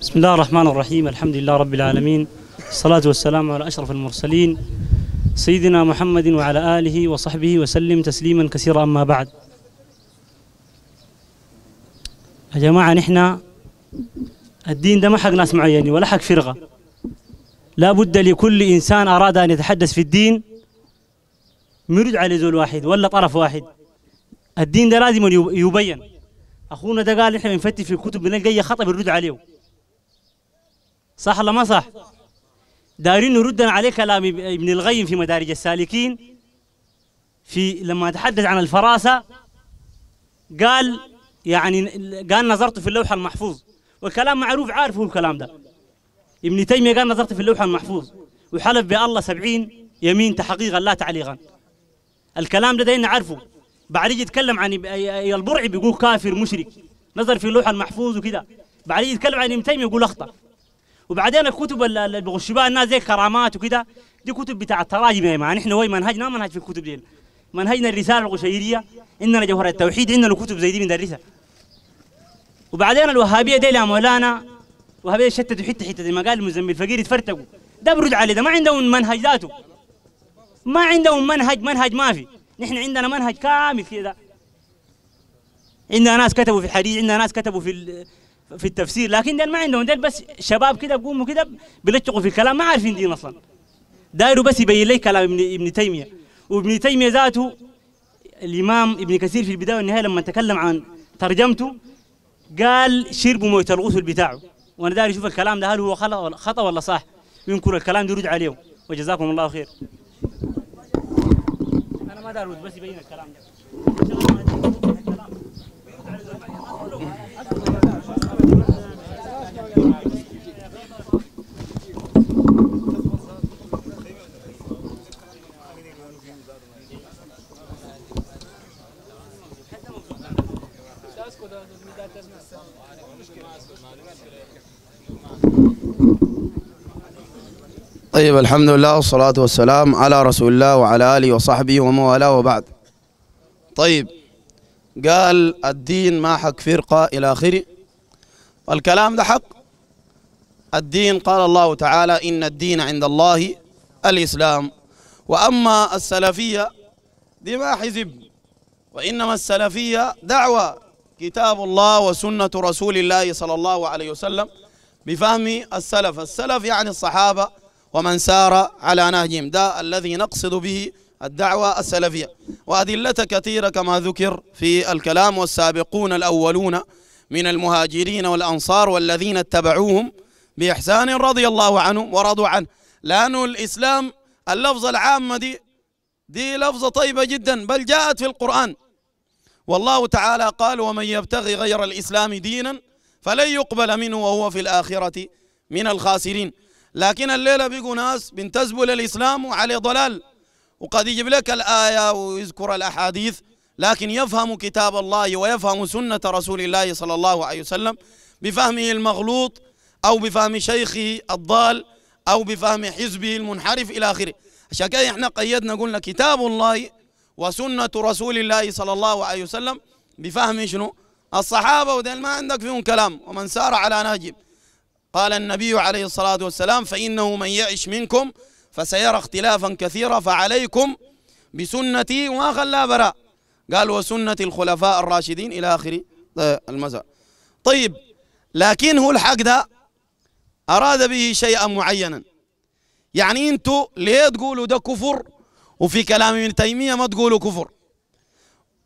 بسم الله الرحمن الرحيم الحمد لله رب العالمين الصلاة والسلام على أشرف المرسلين سيدنا محمد وعلى آله وصحبه وسلم تسليما كثيرا أما بعد يا جماعة نحن الدين ده ما حق ناس معينين ولا حق فرقة لا بد لكل إنسان أراد أن يتحدث في الدين مرجع لزول واحد ولا طرف واحد الدين ده لازم يبين اخونا ده قال احنا بنفتي في الكتب بنلقى اي خطا بنرد عليه صح ولا ما صح؟ دارين نرد عليه كلام ابن الغيم في مدارج السالكين في لما تحدث عن الفراسه قال يعني قال نظرت في اللوح المحفوظ والكلام معروف عارف هو الكلام ده ابن تيميه قال نظرت في اللوح المحفوظ وحلف بالله سبعين يمين تحقيقا لا تعليقا الكلام ده دينا عارفه بعدين يتكلم عن البرعي بيقول كافر مشرك نظر في اللوح المحفوظ بعد بعدين يتكلم عن ابن تيميه يقول اخطا وبعدين الكتب اللي بيغشوا بها الناس زي كرامات وكذا دي كتب بتاع التراجم يا جماعه نحن وين منهجنا منهج في الكتب دي منهجنا الرساله القشيريه عندنا جوهر التوحيد عندنا كتب زي دي بندرسها وبعدين الوهابيه دي يا مولانا وهابيه شتتوا حته حته زي ما قال المزمل الفقير يتفرتقوا ده برد عليه ده ما عندهم منهج ذاته ما عندهم منهج منهج ما في نحن عندنا منهج كامل كده عندنا ناس كتبوا في الحديث عندنا ناس كتبوا في في التفسير لكن ديل ما عندهم ديل بس شباب كده بيقوموا كده بيلتقوا في الكلام ما عارفين دين اصلا دايروا بس يبين لي كلام ابن ابن تيميه وابن تيميه ذاته الامام ابن كثير في البدايه والنهايه لما تكلم عن ترجمته قال شربوا موت الغسل بتاعه وانا داير اشوف الكلام ده هل هو خطا ولا صح ينكر الكلام ده يرد عليه وجزاكم الله خير داروود بس يبين الكلام Thank you. طيب الحمد لله والصلاة والسلام على رسول الله وعلى آله وصحبه ومن والاه وبعد طيب قال الدين ما حق فرقة إلى آخره والكلام ده حق الدين قال الله تعالى إن الدين عند الله الإسلام وأما السلفية دي ما حزب وإنما السلفية دعوة كتاب الله وسنة رسول الله صلى الله عليه وسلم بفهم السلف السلف يعني الصحابة ومن سار على نهجهم ده الذي نقصد به الدعوة السلفية وأدلة كثيرة كما ذكر في الكلام والسابقون الأولون من المهاجرين والأنصار والذين اتبعوهم بإحسان رضي الله عنهم ورضوا عنه لأنه الإسلام اللفظة العامة دي دي لفظة طيبة جدا بل جاءت في القرآن والله تعالى قال ومن يبتغي غير الإسلام دينا فلن يقبل منه وهو في الآخرة من الخاسرين لكن الليلة بيقوا ناس بنتزبوا للإسلام وعلى ضلال وقد يجيب لك الآية ويذكر الأحاديث لكن يفهم كتاب الله ويفهم سنة رسول الله صلى الله عليه وسلم بفهمه المغلوط أو بفهم شيخه الضال أو بفهم حزبه المنحرف إلى آخره عشان كده احنا قيدنا قلنا كتاب الله وسنة رسول الله صلى الله عليه وسلم بفهم شنو الصحابة وده ما عندك فيهم كلام ومن سار على ناجب قال النبي عليه الصلاة والسلام فإنه من يعش منكم فسيرى اختلافا كثيرا فعليكم بسنتي وما خلا براء قال وسنة الخلفاء الراشدين إلى آخر آه، المساء طيب لكن هو الحق ده أراد به شيئا معينا يعني انتوا ليه تقولوا ده كفر وفي كلام ابن تيمية ما تقولوا كفر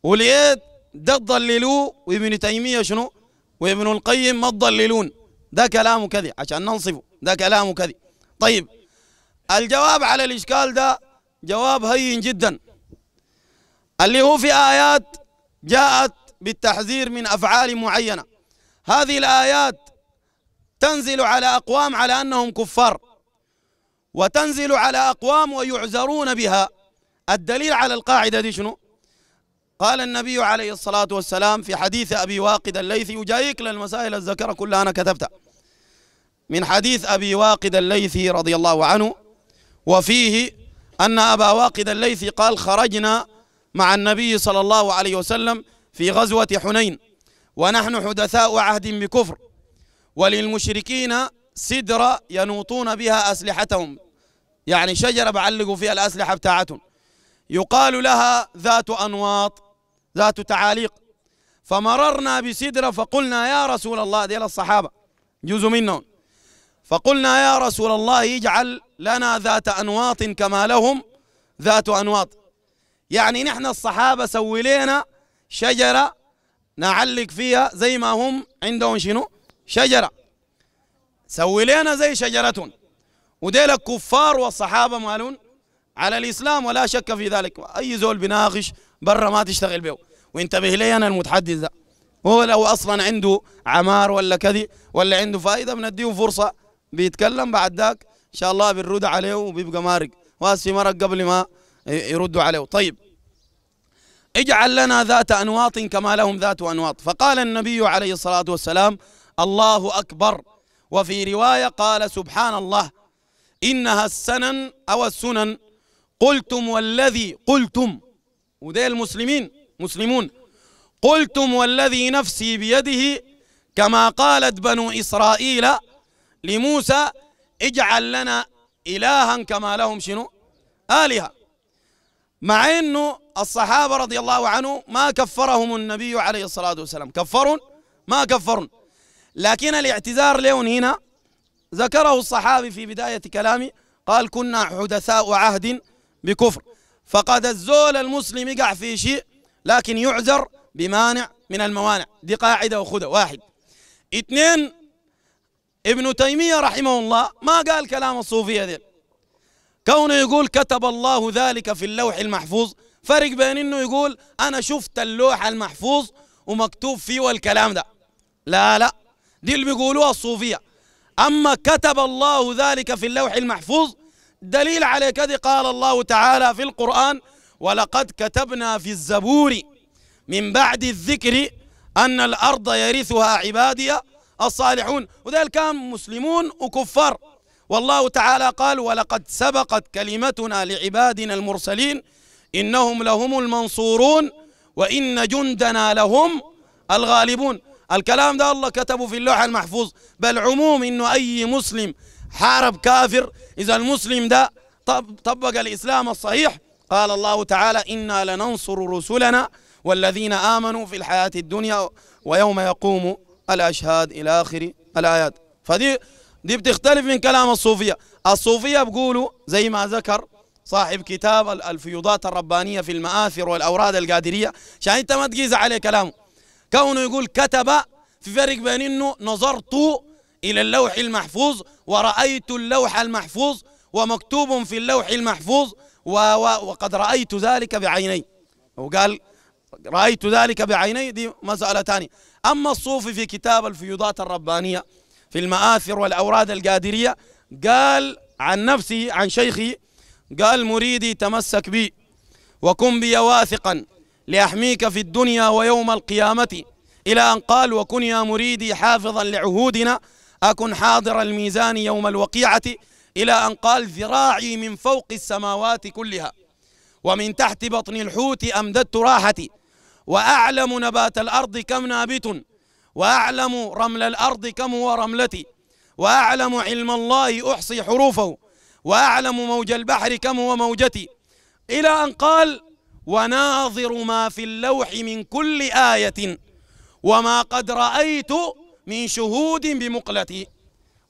وليه ده تضللوه وابن تيمية شنو وابن القيم ما تضللون ده كلامه كذي عشان ننصفه ده كلامه كذي طيب الجواب على الإشكال ده جواب هين جدا اللي هو في آيات جاءت بالتحذير من أفعال معينة هذه الآيات تنزل على أقوام على أنهم كفار وتنزل على أقوام ويعذرون بها الدليل على القاعدة دي شنو قال النبي عليه الصلاة والسلام في حديث أبي واقد الليثي يجايك للمسائل الذكرة كلها أنا كتبتها من حديث أبي واقد الليثي رضي الله عنه وفيه أن أبا واقد الليثي قال خرجنا مع النبي صلى الله عليه وسلم في غزوة حنين ونحن حدثاء عهد بكفر وللمشركين سدرة ينوطون بها أسلحتهم يعني شجرة بعلقوا فيها الأسلحة بتاعتهم يقال لها ذات أنواط ذات تعاليق فمررنا بسدرة فقلنا يا رسول الله ديال الصحابة جزء منهم فقلنا يا رسول الله اجعل لنا ذات أنواط كما لهم ذات أنواط يعني نحن الصحابة سوي لنا شجرة نعلق فيها زي ما هم عندهم شنو شجرة سوي لنا زي شجرتهم وديل الكفار والصحابة مالون على الإسلام ولا شك في ذلك أي زول بناقش برا ما تشتغل به وانتبه لي أنا المتحدث ده هو لو أصلا عنده عمار ولا كذي ولا عنده فائدة بنديه فرصة بيتكلم بعد ذاك ان شاء الله بنرد عليه وبيبقى مارق واسف مرق قبل ما يردوا عليه طيب اجعل لنا ذات انواط كما لهم ذات انواط فقال النبي عليه الصلاه والسلام الله اكبر وفي روايه قال سبحان الله انها السنن او السنن قلتم والذي قلتم وديل المسلمين مسلمون قلتم والذي نفسي بيده كما قالت بنو اسرائيل لموسى اجعل لنا إلها كما لهم شنو آلهة مع أنه الصحابة رضي الله عنه ما كفرهم النبي عليه الصلاة والسلام كفرون ما كفرون لكن الاعتذار لهم هنا ذكره الصحابي في بداية كلامي قال كنا حدثاء عهد بكفر فقد الزول المسلم يقع في شيء لكن يعذر بمانع من الموانع دي قاعدة وخدة واحد اثنين ابن تيمية رحمه الله ما قال كلام الصوفية ذي كونه يقول كتب الله ذلك في اللوح المحفوظ فرق بين انه يقول انا شفت اللوح المحفوظ ومكتوب فيه الكلام ده لا لا دي اللي بيقولوها الصوفية اما كتب الله ذلك في اللوح المحفوظ دليل على كده قال الله تعالى في القرآن ولقد كتبنا في الزبور من بعد الذكر أن الأرض يرثها عبادي الصالحون وذلك كان مسلمون وكفار والله تعالى قال ولقد سبقت كلمتنا لعبادنا المرسلين إنهم لهم المنصورون وإن جندنا لهم الغالبون الكلام ده الله كتبه في اللوحة المحفوظ بل عموم إنه أي مسلم حارب كافر إذا المسلم ده طبق الإسلام الصحيح قال الله تعالى إنا لننصر رسلنا والذين آمنوا في الحياة الدنيا ويوم يقوم الأشهاد إلى آخر الآيات فدي دي بتختلف من كلام الصوفية الصوفية بيقولوا زي ما ذكر صاحب كتاب الفيوضات الربانية في المآثر والأوراد القادرية عشان أنت ما تقيس عليه كلامه كونه يقول كتب في فرق بين أنه نظرت إلى اللوح المحفوظ ورأيت اللوح المحفوظ ومكتوب في اللوح المحفوظ و و وقد رأيت ذلك بعيني وقال رأيت ذلك بعيني دي مسألة ثانية أما الصوفي في كتاب الفيوضات الربانية في المآثر والأوراد القادرية قال عن نفسه عن شيخه قال مريدي تمسك بي وكن بي واثقا لأحميك في الدنيا ويوم القيامة إلى أن قال وكن يا مريدي حافظا لعهودنا أكن حاضر الميزان يوم الوقيعة إلى أن قال ذراعي من فوق السماوات كلها ومن تحت بطن الحوت أمددت راحتي وأعلم نبات الأرض كم نابت وأعلم رمل الأرض كم هو رملتي وأعلم علم الله أحصي حروفه وأعلم موج البحر كم هو موجتي إلى أن قال وناظر ما في اللوح من كل آية وما قد رأيت من شهود بمقلتي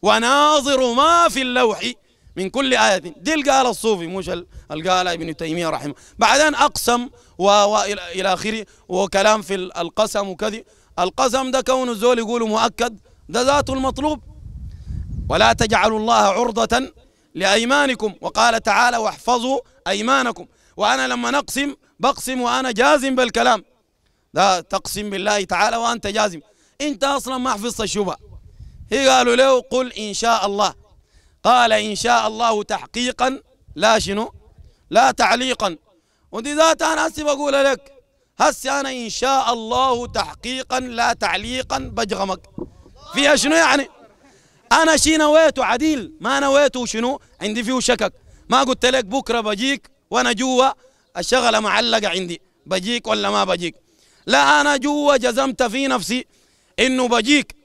وناظر ما في اللوح من كل آية دي القال الصوفي مش القال ابن تيمية رحمه بعدين أقسم وإلى آخره وكلام في القسم وكذا القسم ده كون الزول يقول مؤكد ده ذاته المطلوب ولا تجعلوا الله عرضة لأيمانكم وقال تعالى واحفظوا أيمانكم وأنا لما نقسم بقسم وأنا جازم بالكلام ده تقسم بالله تعالى وأنت جازم أنت أصلا ما حفظت الشبهة هي قالوا له قل إن شاء الله قال إن شاء الله تحقيقا لا شنو لا تعليقا ودي ذات أنا هسي بقول لك هسي أنا إن شاء الله تحقيقا لا تعليقا بجغمك فيها شنو يعني أنا شي نويته عديل ما نويته شنو عندي فيه شكك ما قلت لك بكرة بجيك وأنا جوا الشغلة معلقة عندي بجيك ولا ما بجيك لا أنا جوا جزمت في نفسي إنه بجيك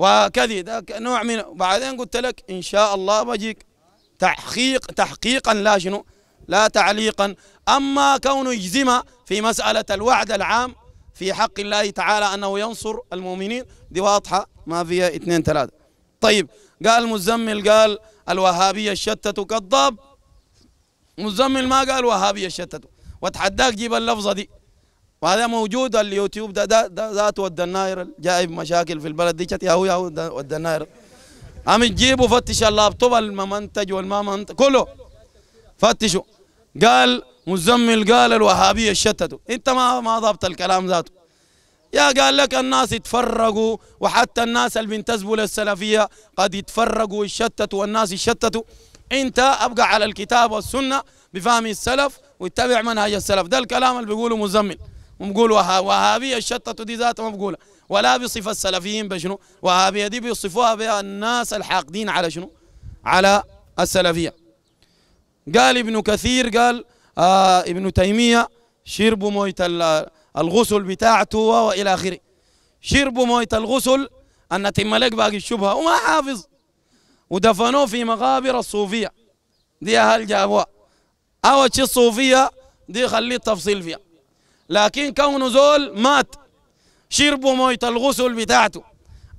وكذي نوع من بعدين قلت لك ان شاء الله بجيك تحقيق تحقيقا لا شنو لا تعليقا اما كونه يجزم في مساله الوعد العام في حق الله تعالى انه ينصر المؤمنين دي واضحه ما فيها اثنين ثلاثه طيب قال مزمل قال الوهابيه شتتوا كذاب مزمل ما قال وهابيه شتتوا وتحداك جيب اللفظه دي وهذا موجود اليوتيوب ده ده, ده ذات والدناير جايب مشاكل في البلد دي يا هو يا هو والدناير عم تجيبوا فتش اللابتوب الممنتج والما منتج كله فتشوا قال مزمل قال الوهابية شتتوا انت ما ما ضبط الكلام ذاته يا قال لك الناس يتفرقوا وحتى الناس اللي بينتسبوا للسلفية قد يتفرقوا ويشتتوا والناس يشتتوا انت ابقى على الكتاب والسنة بفهم السلف واتبع منهج السلف ده الكلام اللي بيقوله مزمل ومقول وهابيه الشطه دي ذاتها مقوله ولا بصفه السلفيين بشنو وهابيه دي بيصفوها بها الناس الحاقدين على شنو على السلفيه قال ابن كثير قال آه ابن تيميه شرب مويه الغسل بتاعته والى اخره شرب مويه الغسل ان تملك باقي الشبهه وما حافظ ودفنوه في مقابر الصوفيه دي اهل جابوها اول شيء الصوفيه دي خليه التفصيل فيها لكن كونه زول مات شربوا مويه الغسل بتاعته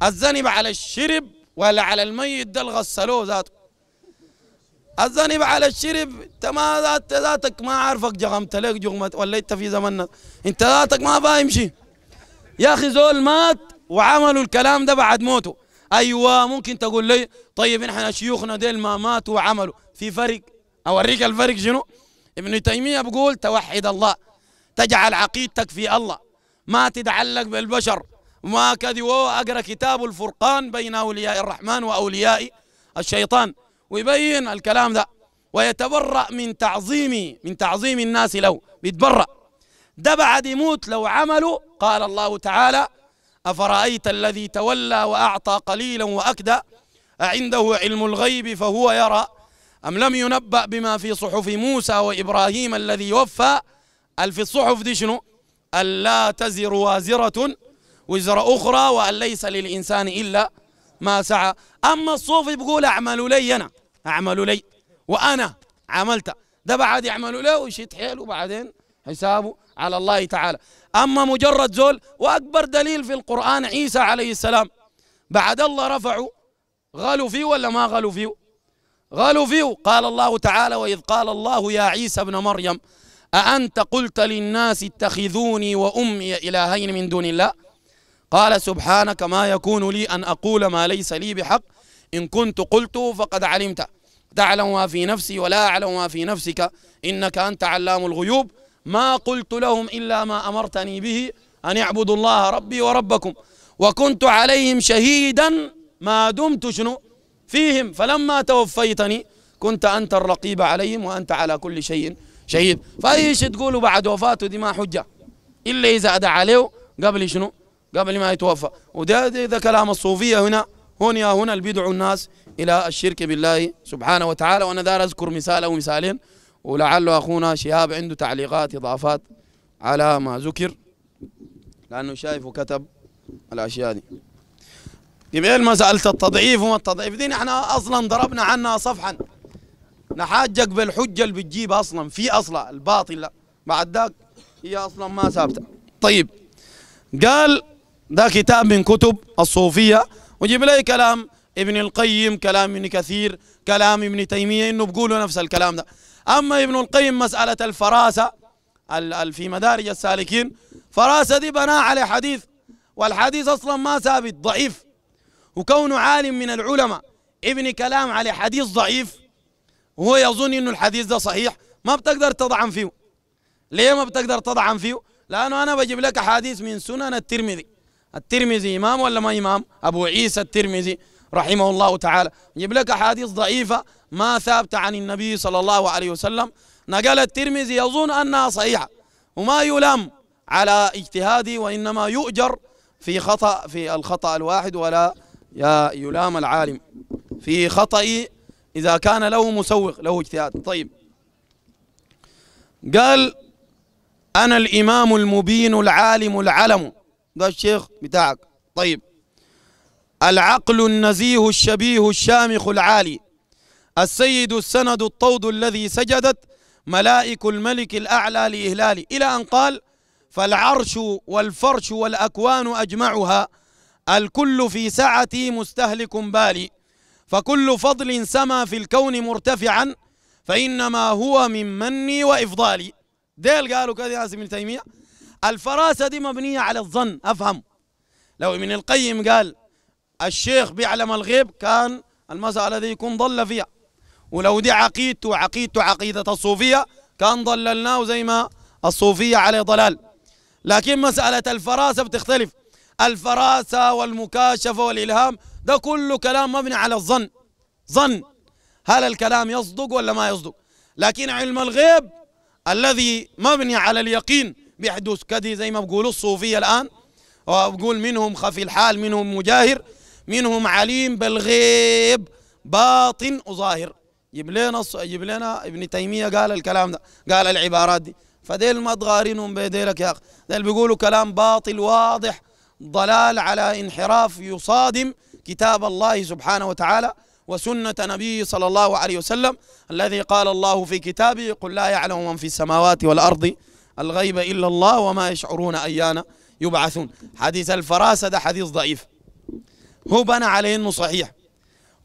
الذنب على الشرب ولا على الميت ده الغسلوه ذاته الذنب على الشرب انت ما ذات ذاتك ما عارفك جغمت لك جغمت ولا انت في زمن انت ذاتك ما فاهم شيء يا اخي زول مات وعملوا الكلام ده بعد موته ايوه ممكن تقول لي طيب احنا شيوخنا ديل ما ماتوا وعملوا في فرق اوريك الفرق شنو ابن تيميه بيقول توحد الله تجعل عقيدتك في الله ما تتعلق بالبشر ما كذي اقرا كتاب الفرقان بين اولياء الرحمن واولياء الشيطان ويبين الكلام ده ويتبرأ من تعظيم من تعظيم الناس له بيتبرأ ده بعد يموت لو عملوا قال الله تعالى أفرأيت الذي تولى وأعطى قليلا وأكدى عنده علم الغيب فهو يرى أم لم ينبأ بما في صحف موسى وإبراهيم الذي وفى هل في الصحف دي شنو ألا تزر وازرة وزر أخرى وأن ليس للإنسان إلا ما سعى أما الصوفي بيقول أعملوا لي أنا أعملوا لي وأنا عملت ده بعد يعملوا له ويشد حيله وبعدين حسابه على الله تعالى أما مجرد زول وأكبر دليل في القرآن عيسى عليه السلام بعد الله رفعوا غلوا فيه ولا ما غلوا فيه غلوا فيه قال الله تعالى وإذ قال الله يا عيسى ابن مريم أأنت قلت للناس اتخذوني وأمي إلهين من دون الله قال سبحانك ما يكون لي أن أقول ما ليس لي بحق إن كنت قلته فقد علمت تعلم ما في نفسي ولا أعلم ما في نفسك إنك أنت علام الغيوب ما قلت لهم إلا ما أمرتني به أن يعبدوا الله ربي وربكم وكنت عليهم شهيدا ما دمت شنو فيهم فلما توفيتني كنت أنت الرقيب عليهم وأنت على كل شيء شهيد فأي شيء تقوله بعد وفاته دي ما حجة إلا إذا أدعى عليه قبل شنو قبل ما يتوفى وده ده, ده كلام الصوفية هنا هنا هنا البدع الناس إلى الشرك بالله سبحانه وتعالى وأنا دار أذكر مثال أو مثالين ولعل أخونا شهاب عنده تعليقات إضافات على ما ذكر لأنه شايف وكتب الأشياء دي قبل مسألة التضعيف وما التضعيف دي نحن أصلا ضربنا عنها صفحا نحاجك بالحجه اللي بتجيب اصلا في اصلا الباطله بعد ذاك هي اصلا ما ثابته طيب قال ده كتاب من كتب الصوفيه وجيب لي كلام ابن القيم كلام ابن كثير كلام ابن تيميه انه بيقولوا نفس الكلام ده اما ابن القيم مساله الفراسه في مدارج السالكين فراسه دي بناء على حديث والحديث اصلا ما ثابت ضعيف وكونه عالم من العلماء ابن كلام على حديث ضعيف وهو يظن انه الحديث ده صحيح ما بتقدر تطعن فيه ليه ما بتقدر تطعن فيه لانه انا بجيب لك حديث من سنن الترمذي الترمذي امام ولا ما امام ابو عيسى الترمذي رحمه الله تعالى جيب لك حديث ضعيفه ما ثابته عن النبي صلى الله عليه وسلم نقل الترمذي يظن انها صحيحه وما يلام على اجتهادي وانما يؤجر في خطا في الخطا الواحد ولا يلام العالم في خطئ إذا كان له مسوق له اجتهاد طيب قال أنا الإمام المبين العالم العلم ده الشيخ بتاعك طيب العقل النزيه الشبيه الشامخ العالي السيد السند الطود الذي سجدت ملائك الملك الأعلى لإهلالي إلى أن قال فالعرش والفرش والأكوان أجمعها الكل في سعتي مستهلك بالي فكل فضل سما في الكون مرتفعا فإنما هو من مني وإفضالي ديل قالوا كذا يا ابن تيمية الفراسة دي مبنية على الظن أفهم لو ابن القيم قال الشيخ بيعلم الغيب كان المسألة دي يكون ضل فيها ولو دي عقيدته وعقيدته عقيدة الصوفية كان ضللناه زي ما الصوفية عليه ضلال لكن مسألة الفراسة بتختلف الفراسة والمكاشفة والإلهام ده كله كلام مبني على الظن ظن هل الكلام يصدق ولا ما يصدق لكن علم الغيب الذي مبني على اليقين بيحدث كدي زي ما بقولوا الصوفية الآن وبقول منهم خفي الحال منهم مجاهر منهم عليم بالغيب باطن وظاهر جيب لنا جيب لنا ابن تيمية قال الكلام ده قال العبارات دي فديل ما تغارنهم بيديلك يا أخي ديل بيقولوا كلام باطل واضح ضلال على انحراف يصادم كتاب الله سبحانه وتعالى وسنة نبيه صلى الله عليه وسلم الذي قال الله في كتابه قل لا يعلم من في السماوات والأرض الغيب إلا الله وما يشعرون أيانا يبعثون حديث الفراسة ده حديث ضعيف هو بنى عليه أنه صحيح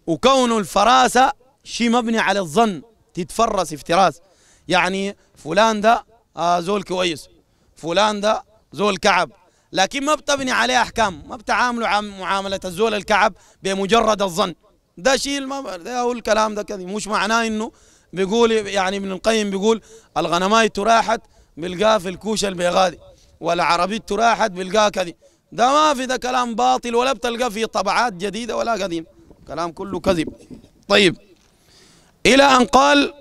وكون الفراسة شيء مبني على الظن تتفرس افتراس يعني فلان ده آه زول كويس فلان ده زول كعب لكن ما بتبني عليه احكام ما بتعامله معامله الزول الكعب بمجرد الظن ده شيء ما ده هو الكلام ده كذي مش معناه انه بيقول يعني ابن القيم بيقول الغنماي تراحت بلقاه في الكوش البيغادي والعربي تراحت بلقاه كذي ده ما في ده كلام باطل ولا بتلقى في طبعات جديده ولا قديم كلام كله كذب طيب الى ان قال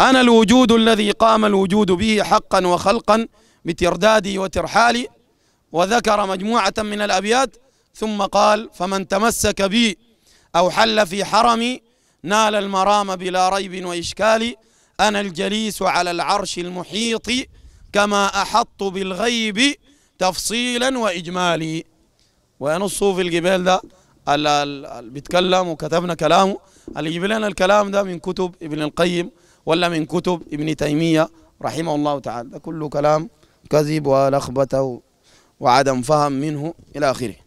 انا الوجود الذي قام الوجود به حقا وخلقا بتردادي وترحالي وذكر مجموعة من الأبيات ثم قال فمن تمسك بي أو حل في حرمي نال المرام بلا ريب وإشكال أنا الجليس على العرش المحيط كما أحط بالغيب تفصيلا وإجمالي وينصوا في الجبال ده اللي بيتكلم وكتبنا كلامه اللي يجيب لنا الكلام ده من كتب ابن القيم ولا من كتب ابن تيمية رحمه الله تعالى ده كله كلام كذب ولخبته وعدم فهم منه إلى آخره